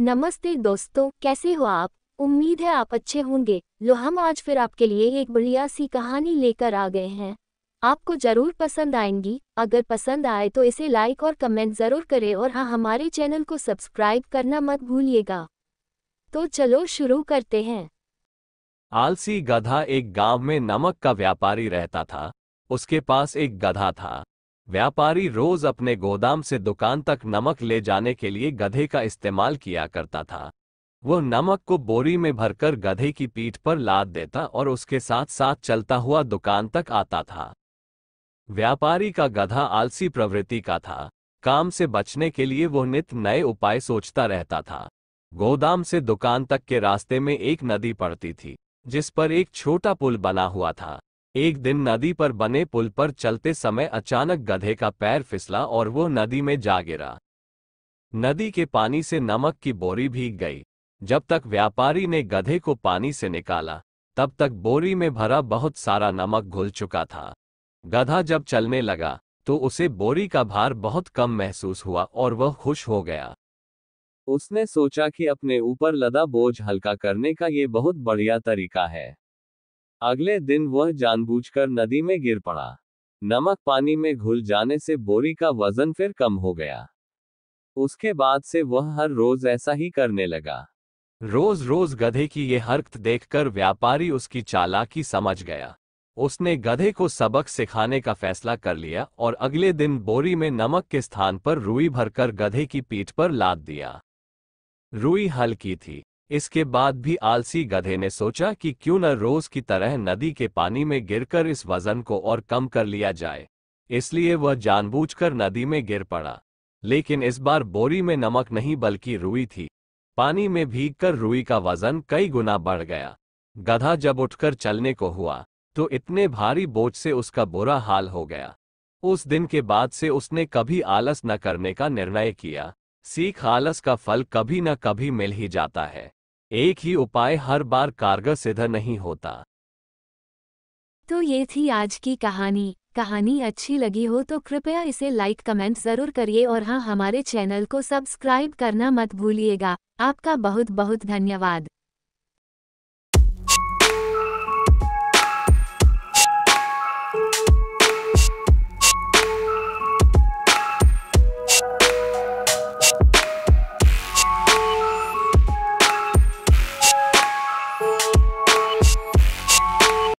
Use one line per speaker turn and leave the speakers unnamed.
नमस्ते दोस्तों कैसे हो आप उम्मीद है आप अच्छे होंगे लो हम आज फिर आपके लिए एक बढ़िया सी कहानी लेकर आ गए हैं आपको जरूर पसंद आएंगी अगर पसंद आए तो इसे लाइक और कमेंट जरूर करें और हाँ हमारे चैनल को सब्सक्राइब करना मत भूलिएगा तो चलो शुरू करते हैं
आलसी गधा एक गांव में नमक का व्यापारी रहता था उसके पास एक गधा था व्यापारी रोज अपने गोदाम से दुकान तक नमक ले जाने के लिए गधे का इस्तेमाल किया करता था वह नमक को बोरी में भरकर गधे की पीठ पर लाद देता और उसके साथ साथ चलता हुआ दुकान तक आता था व्यापारी का गधा आलसी प्रवृत्ति का था काम से बचने के लिए वह नित नए उपाय सोचता रहता था गोदाम से दुकान तक के रास्ते में एक नदी पड़ती थी जिस पर एक छोटा पुल बना हुआ था एक दिन नदी पर बने पुल पर चलते समय अचानक गधे का पैर फिसला और वो नदी में जा गिरा नदी के पानी से नमक की बोरी भीग गई जब तक व्यापारी ने गधे को पानी से निकाला तब तक बोरी में भरा बहुत सारा नमक घुल चुका था गधा जब चलने लगा तो उसे बोरी का भार बहुत कम महसूस हुआ और वह खुश हो गया उसने सोचा कि अपने ऊपर लदा बोझ हल्का करने का ये बहुत बढ़िया तरीका है अगले दिन वह जानबूझकर नदी में गिर पड़ा नमक पानी में घुल जाने से बोरी का वजन फिर कम हो गया उसके बाद से वह हर रोज ऐसा ही करने लगा रोज रोज गधे की ये हरकत देखकर व्यापारी उसकी चालाकी समझ गया उसने गधे को सबक सिखाने का फैसला कर लिया और अगले दिन बोरी में नमक के स्थान पर रुई भरकर गधे की पीठ पर लाद दिया रुई हल्की थी इसके बाद भी आलसी गधे ने सोचा कि क्यों न रोज की तरह नदी के पानी में गिरकर इस वजन को और कम कर लिया जाए इसलिए वह जानबूझकर नदी में गिर पड़ा लेकिन इस बार बोरी में नमक नहीं बल्कि रुई थी पानी में भीगकर रुई का वजन कई गुना बढ़ गया गधा जब उठकर चलने को हुआ तो इतने भारी बोझ से उसका बुरा हाल हो गया उस दिन के बाद से उसने कभी आलस न करने का निर्णय किया सीख आलस का फल कभी न कभी मिल ही जाता है एक ही उपाय हर बार कारगर सिद्ध नहीं होता
तो ये थी आज की कहानी कहानी अच्छी लगी हो तो कृपया इसे लाइक कमेंट ज़रूर करिए और हाँ हमारे चैनल को सब्सक्राइब करना मत भूलिएगा आपका बहुत बहुत धन्यवाद